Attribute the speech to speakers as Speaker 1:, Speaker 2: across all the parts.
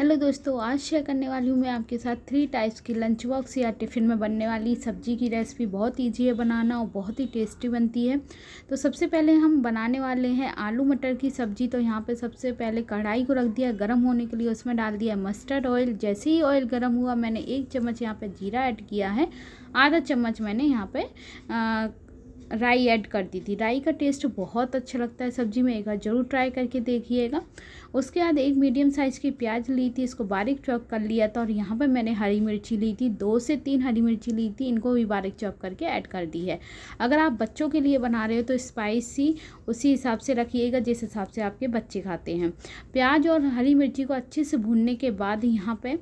Speaker 1: hello दोस्तों आज share करने वाली हूँ मैं आपके साथ थ्री टाइप्स की लंच बॉक्स या टिफ़िन में बनने वाली सब्जी की रेसिपी बहुत ईजी है बनाना और बहुत ही टेस्टी बनती है तो सबसे पहले हम बनाने वाले हैं आलू मटर की सब्ज़ी तो यहाँ पे सबसे पहले कढ़ाई को रख दिया गर्म होने के लिए उसमें डाल दिया मस्टर्ड ऑयल जैसे ही ऑयल गर्म हुआ मैंने एक चम्मच यहाँ पर जीरा ऐड किया है आधा चम्मच मैंने यहाँ पर राई ऐड कर दी थी राई का टेस्ट बहुत अच्छा लगता है सब्ज़ी में एक बार ज़रूर ट्राई करके देखिएगा उसके बाद एक मीडियम साइज़ की प्याज ली थी इसको बारीक चॉप कर लिया था और यहाँ पर मैंने हरी मिर्ची ली थी दो से तीन हरी मिर्ची ली थी इनको भी बारीक चॉप करके ऐड कर दी है अगर आप बच्चों के लिए बना रहे हो तो स्पाइसी उसी हिसाब से रखिएगा जिस हिसाब से आपके बच्चे खाते हैं प्याज और हरी मिर्ची को अच्छे से भूनने के बाद यहाँ पर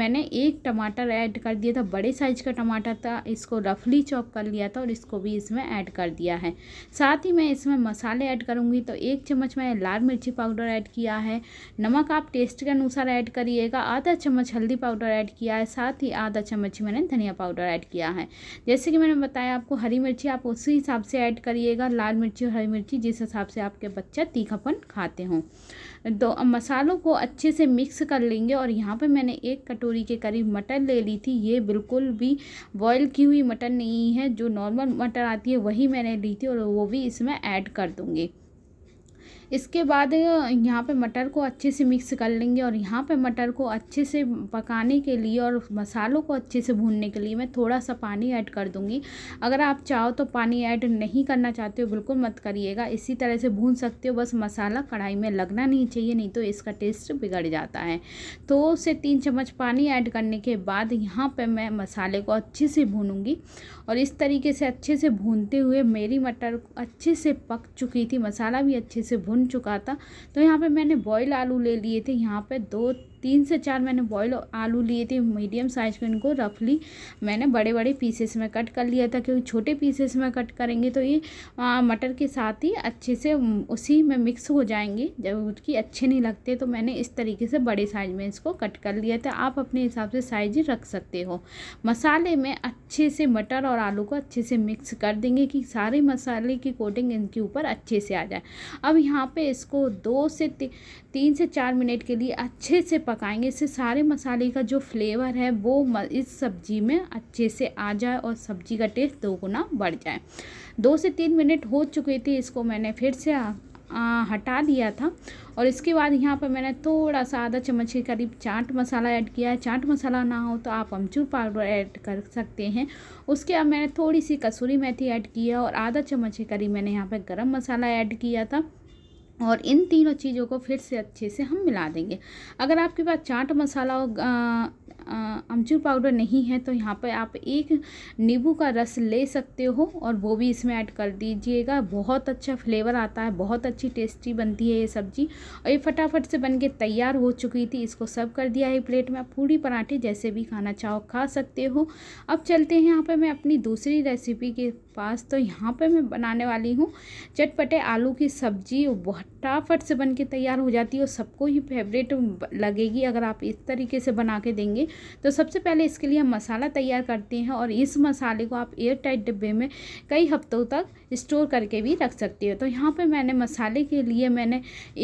Speaker 1: मैंने एक टमाटर ऐड कर दिया था बड़े साइज का टमाटर था इसको रफली चॉप कर लिया था और इसको भी इसमें ऐड कर दिया है साथ ही मैं इसमें मसाले ऐड करूँगी तो एक चम्मच मैंने लाल मिर्ची पाउडर ऐड किया है है नमक आप टेस्ट के अनुसार ऐड करिएगा आधा चम्मच हल्दी पाउडर ऐड किया है साथ ही आधा चम्मच मैंने धनिया पाउडर ऐड किया है जैसे कि मैंने बताया आपको हरी मिर्ची आप उसी हिसाब से ऐड करिएगा लाल मिर्ची और हरी मिर्ची जिस हिसाब से आपके बच्चा तीखापन खाते हों तो मसालों को अच्छे से मिक्स कर लेंगे और यहाँ पर मैंने एक कटोरी के करीब मटर ले ली थी ये बिल्कुल भी बॉयल की हुई मटर नहीं है जो नॉर्मल मटर आती है वही मैंने ली थी और वो भी इसमें ऐड कर दूँगी इसके बाद यहाँ पे मटर को अच्छे से मिक्स कर लेंगे और यहाँ पे मटर को अच्छे से पकाने के लिए और मसालों को अच्छे से भूनने के लिए मैं थोड़ा सा पानी ऐड कर दूँगी अगर आप चाहो तो पानी ऐड नहीं करना चाहते हो बिल्कुल मत करिएगा इसी तरह से भून सकते हो बस मसाला कढ़ाई में लगना नहीं चाहिए नहीं तो इसका टेस्ट बिगड़ जाता है तो से तीन चम्मच पानी ऐड करने के बाद यहाँ पर मैं मसाले को अच्छे से भूनूँगी और इस तरीके से अच्छे से भूनते हुए मेरी मटर अच्छे से पक चुकी थी मसाला भी अच्छे से भून भुन चुका था तो यहाँ पे मैंने बॉयल आलू ले लिए थे यहाँ पे दो तीन से चार मैंने बॉयल आलू लिए थे मीडियम साइज़ में इनको रफली मैंने बड़े बड़े पीसेस में कट कर लिया था क्योंकि छोटे पीसेस में कट करेंगे तो ये मटर के साथ ही अच्छे से उसी में मिक्स हो जाएंगे जब उसकी अच्छे नहीं लगते तो मैंने इस तरीके से बड़े साइज में इसको कट कर लिया था आप अपने हिसाब से साइज रख सकते हो मसाले में अच्छे से मटर और आलू को अच्छे से मिक्स कर देंगे कि सारे मसाले की कोटिंग इनके ऊपर अच्छे से आ जाए अब यहाँ पर इसको दो से तीन से चार मिनट के लिए अच्छे से पकाएंगे इससे सारे मसाले का जो फ्लेवर है वो इस सब्ज़ी में अच्छे से आ जाए और सब्ज़ी का टेस्ट दोगुना बढ़ जाए दो से तीन मिनट हो चुके थे इसको मैंने फिर से आ, आ, हटा दिया था और इसके बाद यहाँ पर मैंने थोड़ा सा आधा चम्मच के करीब चाट मसाला ऐड किया है चाट मसाला ना हो तो आप अमचूर पाउडर ऐड कर सकते हैं उसके बाद मैंने थोड़ी सी कसूरी मेथी ऐड किया और आधा चम्मच के करीब मैंने यहाँ पर गरम मसाला ऐड किया था और इन तीनों चीज़ों को फिर से अच्छे से हम मिला देंगे अगर आपके पास चाट मसाला अमचूर पाउडर नहीं है तो यहाँ पर आप एक नींबू का रस ले सकते हो और वो भी इसमें ऐड कर दीजिएगा बहुत अच्छा फ्लेवर आता है बहुत अच्छी टेस्टी बनती है ये सब्ज़ी और ये फटाफट से बन के तैयार हो चुकी थी इसको सर्व कर दिया है प्लेट में आप पूरी पराठे जैसे भी खाना चाहो खा सकते हो अब चलते हैं यहाँ पर मैं अपनी दूसरी रेसिपी के पास तो यहाँ पर मैं बनाने वाली हूँ चटपटे आलू की सब्ज़ी फटाफट से बन के तैयार हो जाती है और सबको ही फेवरेट लगेगी अगर आप इस तरीके से बना के देंगे तो सबसे पहले इसके लिए हम मसाला तैयार करते हैं और इस मसाले को आप एयर टाइट डिब्बे में कई हफ्तों तक स्टोर करके भी रख सकते हो तो यहाँ पर मैंने मसाले के लिए मैंने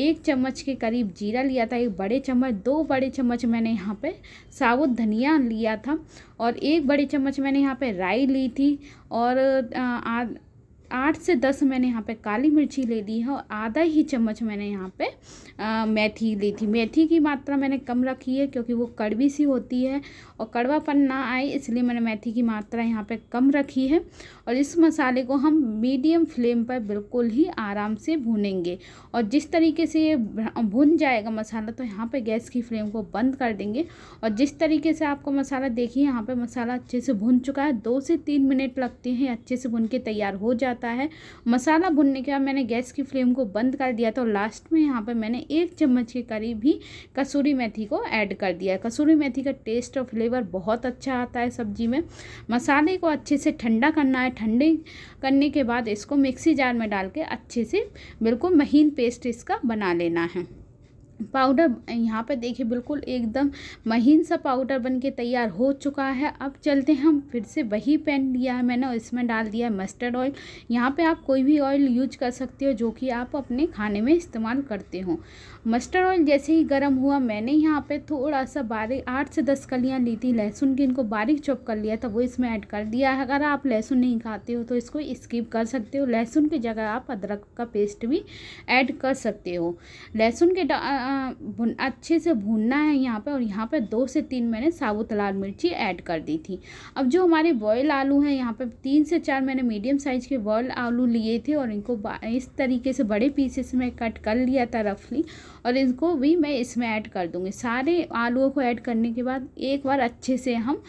Speaker 1: एक चम्मच के करीब जीरा लिया था एक बड़े चम्मच दो बड़े चम्मच मैंने यहाँ पर साबुत धनिया लिया था और एक बड़े चम्मच मैंने यहाँ पर राई ली थी और आ, आ, आठ से दस मैंने यहाँ पे काली मिर्ची ले ली है और आधा ही चम्मच मैंने यहाँ पे आ, मेथी ली थी मेथी की मात्रा मैंने कम रखी है क्योंकि वो कड़वी सी होती है और कड़वापन ना आए इसलिए मैंने मेथी की मात्रा यहाँ पे कम रखी है और इस मसाले को हम मीडियम फ्लेम पर बिल्कुल ही आराम से भूनेंगे और जिस तरीके से ये भुन जाएगा मसाला तो यहाँ पे गैस की फ्लेम को बंद कर देंगे और जिस तरीके से आपको मसाला देखिए यहाँ पे मसाला अच्छे से भुन चुका है दो से तीन मिनट लगते हैं अच्छे से भुन के तैयार हो जाता है मसाला भुनने के बाद मैंने गैस की फ्लेम को बंद कर दिया तो लास्ट में यहाँ पर मैंने एक चम्मच के करीब ही कसूरी मेथी को ऐड कर दिया है कसूरी मेथी का टेस्ट और फ्लेवर बहुत अच्छा आता है सब्जी में मसाले को अच्छे से ठंडा करना है ठंडे करने के बाद इसको मिक्सी जार में डाल के अच्छे से बिल्कुल महीन पेस्ट इसका बना लेना है पाउडर यहाँ पे देखिए बिल्कुल एकदम महीन सा पाउडर बन के तैयार हो चुका है अब चलते हैं हम फिर से वही पैन लिया है मैंने इसमें डाल दिया है मस्टर्ड ऑयल यहाँ पे आप कोई भी ऑयल यूज कर सकते हो जो कि आप अपने खाने में इस्तेमाल करते हो मस्टर्ड ऑयल जैसे ही गर्म हुआ मैंने यहाँ पे थोड़ा सा बारीक आठ से दस कलियाँ ली थी लहसुन की इनको बारीक चौप कर लिया था वो इसमें ऐड कर दिया है अगर आप लहसुन नहीं खाते हो तो इसको स्किप कर सकते हो लहसुन की जगह आप अदरक का पेस्ट भी ऐड कर सकते हो लहसुन के भुन अच्छे से भूनना है यहाँ पर और यहाँ पर दो से तीन मैंने साबुत लाल मिर्ची ऐड कर दी थी अब जो हमारे बॉयल आलू हैं यहाँ पर तीन से चार मैंने मीडियम साइज़ के बॉयल आलू लिए थे और इनको इस तरीके से बड़े पीसेस में कट कर लिया था रफली और इनको भी मैं इसमें ऐड कर दूँगी सारे आलूओं को ऐड करने के बाद एक बार अच्छे से हम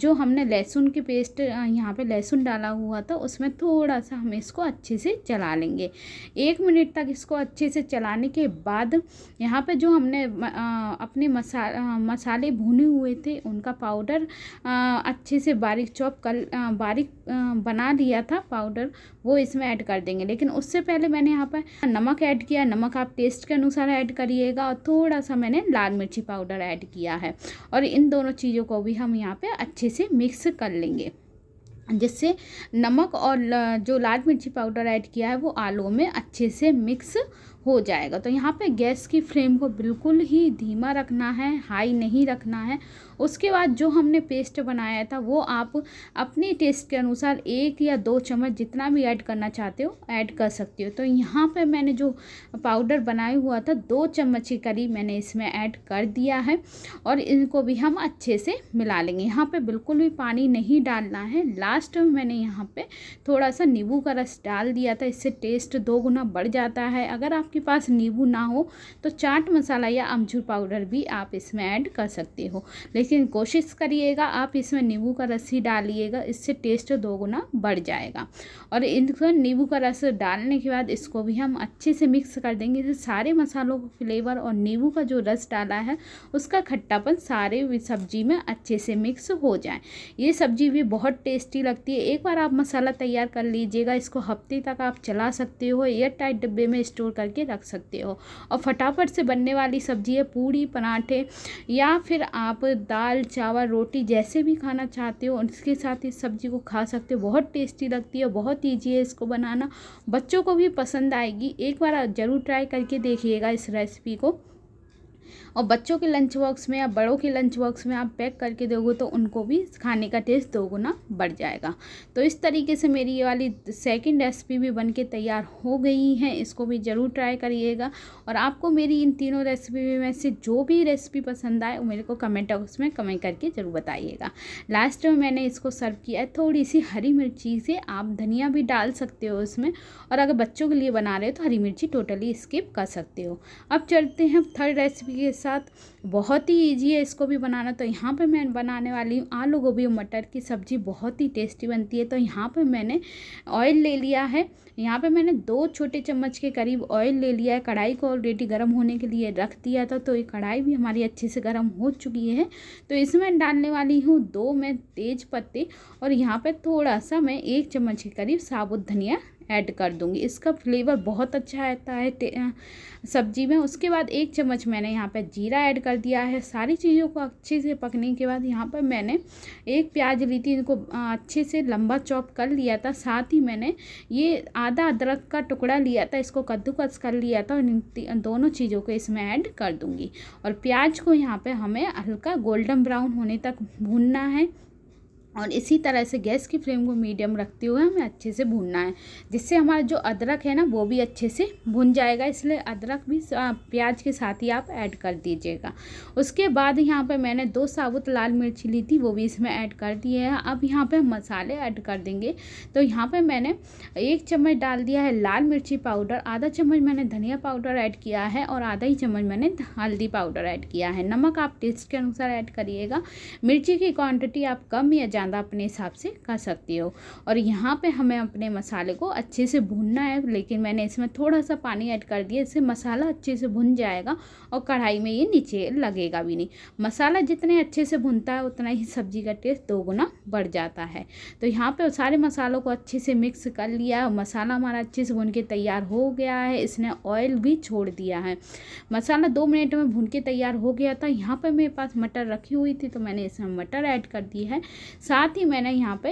Speaker 1: जो हमने लहसुन के पेस्ट यहाँ पर लहसुन डाला हुआ था उसमें थोड़ा सा हम इसको अच्छे से चला लेंगे एक मिनट तक इसको अच्छे से चलाने के बाद यहाँ पे जो हमने अपने मसा मसाले भुने हुए थे उनका पाउडर अच्छे से बारीक चॉप कर बारीक बना लिया था पाउडर वो इसमें ऐड कर देंगे लेकिन उससे पहले मैंने यहाँ पर नमक ऐड किया नमक आप टेस्ट के अनुसार ऐड करिएगा और थोड़ा सा मैंने लाल मिर्ची पाउडर ऐड किया है और इन दोनों चीज़ों को भी हम यहाँ पर अच्छे से मिक्स कर लेंगे जिससे नमक और जो लाल मिर्ची पाउडर ऐड किया है वो आलू में अच्छे से मिक्स हो जाएगा तो यहाँ पे गैस की फ्लेम को बिल्कुल ही धीमा रखना है हाई नहीं रखना है उसके बाद जो हमने पेस्ट बनाया था वो आप अपने टेस्ट के अनुसार एक या दो चम्मच जितना भी ऐड करना चाहते हो ऐड कर सकते हो तो यहाँ पे मैंने जो पाउडर बनाया हुआ था दो चम्मच के करीब मैंने इसमें ऐड कर दिया है और इनको भी हम अच्छे से मिला लेंगे यहाँ पर बिल्कुल भी पानी नहीं डालना है लास्ट में मैंने यहाँ पर थोड़ा सा नींबू का रस डाल दिया था इससे टेस्ट दो गुना बढ़ जाता है अगर आप आपके पास नींबू ना हो तो चाट मसाला या अमचूर पाउडर भी आप इसमें ऐड कर सकते हो लेकिन कोशिश करिएगा आप इसमें नींबू का रस ही डालिएगा इससे टेस्ट दोगुना बढ़ जाएगा और इन नींबू का रस डालने के बाद इसको भी हम अच्छे से मिक्स कर देंगे इससे सारे मसालों का फ्लेवर और नींबू का जो रस डाला है उसका खट्टापन सारे सब्जी में अच्छे से मिक्स हो जाए ये सब्जी भी बहुत टेस्टी लगती है एक बार आप मसाला तैयार कर लीजिएगा इसको हफ्ते तक आप चला सकते हो एयर टाइट डिब्बे में स्टोर करके के रख सकते हो और फटाफट से बनने वाली सब्जी है पूड़ी पराठे या फिर आप दाल चावल रोटी जैसे भी खाना चाहते हो उसके साथ इस सब्जी को खा सकते हो बहुत टेस्टी लगती है बहुत ईजी है इसको बनाना बच्चों को भी पसंद आएगी एक बार ज़रूर ट्राई करके देखिएगा इस रेसिपी को और बच्चों के लंच बॉक्स में या बड़ों के लंच बॉक्स में आप पैक करके दोगे तो उनको भी खाने का टेस्ट दोगुना बढ़ जाएगा तो इस तरीके से मेरी ये वाली सेकेंड रेसिपी भी बन के तैयार हो गई है इसको भी ज़रूर ट्राई करिएगा और आपको मेरी इन तीनों रेसिपी में से जो भी रेसिपी पसंद आए मेरे को कमेंट बॉक्स में कमेंट करके ज़रूर बताइएगा लास्ट में मैंने इसको सर्व किया है थोड़ी सी हरी मिर्ची से आप धनिया भी डाल सकते हो इसमें और अगर बच्चों के लिए बना रहे हो तो हरी मिर्ची टोटली स्किप कर सकते हो अब चलते हैं थर्ड रेसिपी के साथ बहुत ही ईजी है इसको भी बनाना तो यहाँ पे मैं बनाने वाली हूँ आलू गोभी और मटर की सब्ज़ी बहुत ही टेस्टी बनती है तो यहाँ पे मैंने ऑयल ले लिया है यहाँ पे मैंने दो छोटे चम्मच के करीब ऑयल ले लिया है कढ़ाई को ऑलरेडी गर्म होने के लिए रख दिया था तो ये कढ़ाई भी हमारी अच्छे से गर्म हो चुकी है तो इसमें डालने वाली हूँ दो मैं तेज पत्ते और यहाँ पर थोड़ा सा मैं एक चम्मच के करीब साबुत धनिया ऐड कर दूँगी इसका फ्लेवर बहुत अच्छा आता है सब्जी में उसके बाद एक चम्मच मैंने यहाँ पर जीरा ऐड कर दिया है सारी चीज़ों को अच्छे से पकने के बाद यहाँ पर मैंने एक प्याज ली थी इनको अच्छे से लंबा चॉप कर लिया था साथ ही मैंने ये आधा अदरक का टुकड़ा लिया था इसको कद्दूकस कर लिया था और दोनों चीज़ों को इसमें ऐड कर दूँगी और प्याज को यहाँ पर हमें हल्का गोल्डन ब्राउन होने तक भूनना है और इसी तरह से गैस की फ्लेम को मीडियम रखते हुए हमें अच्छे से भूनना है जिससे हमारा जो अदरक है ना वो भी अच्छे से भुन जाएगा इसलिए अदरक भी प्याज के साथ ही आप ऐड कर दीजिएगा उसके बाद यहाँ पे मैंने दो साबुत लाल मिर्ची ली थी वो भी इसमें ऐड कर दिए हैं अब यहाँ पे हम मसाले ऐड कर देंगे तो यहाँ पर मैंने एक चम्मच डाल दिया है लाल मिर्ची पाउडर आधा चम्मच मैंने धनिया पाउडर ऐड किया है और आधा ही चम्मच मैंने हल्दी पाउडर ऐड किया है नमक आप टेस्ट के अनुसार ऐड करिएगा मिर्ची की क्वान्टिटी आप कम या ज़्यादा ज़्यादा अपने हिसाब से कर सकती हो और यहाँ पे हमें अपने मसाले को अच्छे से भूनना है लेकिन मैंने इसमें थोड़ा सा पानी ऐड कर दिया इससे मसाला अच्छे से भुन जाएगा और कढ़ाई में ये नीचे लगेगा भी नहीं मसाला जितने अच्छे से भुनता है उतना ही सब्ज़ी का टेस्ट दोगुना बढ़ जाता है तो यहाँ पर सारे मसालों को अच्छे से मिक्स कर लिया मसाला हमारा अच्छे से भुन के तैयार हो गया है इसने ऑयल भी छोड़ दिया है मसाला दो मिनट में भून के तैयार हो गया था यहाँ पर मेरे पास मटर रखी हुई थी तो मैंने इसमें मटर ऐड कर दी है साथ ही मैंने यहाँ पे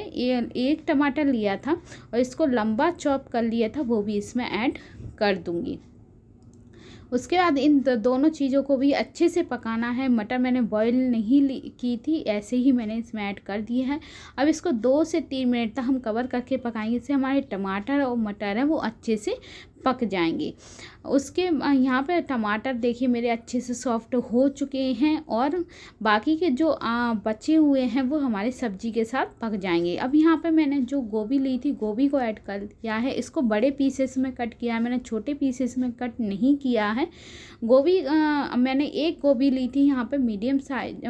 Speaker 1: एक टमाटर लिया था और इसको लंबा चॉप कर लिया था वो भी इसमें ऐड कर दूँगी उसके बाद इन दोनों चीज़ों को भी अच्छे से पकाना है मटर मैंने बॉईल नहीं की थी ऐसे ही मैंने इसमें ऐड कर दिए हैं अब इसको दो से तीन मिनट तक हम कवर करके पकाएंगे इससे हमारे टमाटर और मटर हैं वो अच्छे से पक जाएंगे उसके यहाँ पे टमाटर देखिए मेरे अच्छे से सॉफ्ट हो चुके हैं और बाकी के जो आ, बचे हुए हैं वो हमारे सब्जी के साथ पक जाएंगे अब यहाँ पे मैंने जो गोभी ली थी गोभी को ऐड कर दिया है इसको बड़े पीसेस में कट किया है मैंने छोटे पीसेस में कट नहीं किया है गोभी मैंने एक गोभी ली थी यहाँ पर मीडियम साइज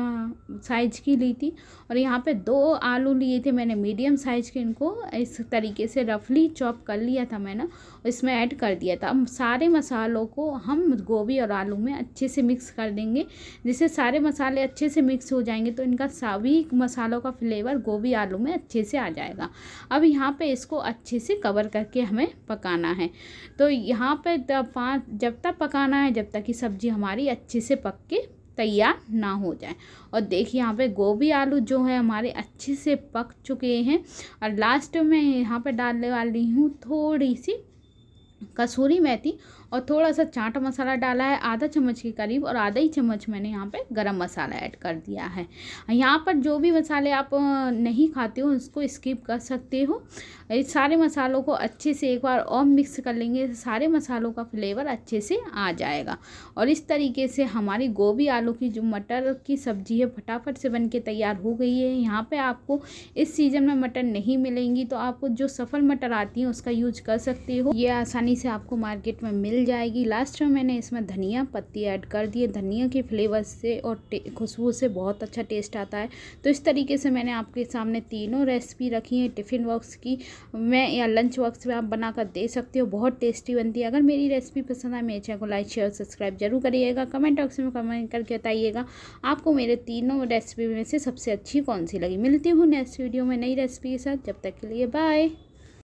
Speaker 1: साइज की ली थी और यहाँ पर दो आलू लिए थे मैंने मीडियम साइज के इनको इस तरीके से रफली चॉप कर लिया था मैंने इसमें ऐड कर दिया था अब सारे मसालों को हम गोभी और आलू में अच्छे से मिक्स कर देंगे जिससे सारे मसाले अच्छे से मिक्स हो जाएंगे तो इनका सभी मसालों का फ्लेवर गोभी आलू में अच्छे से आ जाएगा अब यहाँ पे इसको अच्छे से कवर करके हमें पकाना है तो यहाँ पर पाँच जब तक पकाना है जब तक कि सब्ज़ी हमारी अच्छे से पक के तैयार ना हो जाए और देखिए यहाँ पे गोभी आलू जो है हमारे अच्छे से पक चुके हैं और लास्ट में यहाँ पे डालने वाली हूँ थोड़ी सी कसूरी मेथी और थोड़ा सा चाट मसाला डाला है आधा चम्मच के करीब और आधा ही चम्मच मैंने यहाँ पे गरम मसाला ऐड कर दिया है यहाँ पर जो भी मसाले आप नहीं खाते हो उसको स्किप कर सकते हो सारे मसालों को अच्छे से एक बार और मिक्स कर लेंगे सारे मसालों का फ्लेवर अच्छे से आ जाएगा और इस तरीके से हमारी गोभी आलू की जो मटर की सब्ज़ी है फटाफट से बन के तैयार हो गई है यहाँ पे आपको इस सीज़न में मटर नहीं मिलेंगी तो आपको जो सफ़ल मटर आती है उसका यूज कर सकते हो ये आसानी से आपको मार्केट में मिल जाएगी लास्ट में मैंने इसमें धनिया पत्ती ऐड कर दिए धनिया के फ्लेवर से और खुशबू से बहुत अच्छा टेस्ट आता है तो इस तरीके से मैंने आपके सामने तीनों रेसिपी रखी है टिफ़िन बॉक्स की मैं या लंच वक्स में आप बना कर दे सकते हो बहुत टेस्टी बनती है अगर मेरी रेसिपी पसंद आए मेरे चैनल को लाइक शेयर और सब्सक्राइब जरूर करिएगा कमेंट बॉक्स में कमेंट करके बताइएगा आपको मेरे तीनों रेसिपी में से सबसे अच्छी कौन सी लगी मिलती हूँ नेक्स्ट वीडियो में नई रेसिपी के साथ जब तक के लिए बाय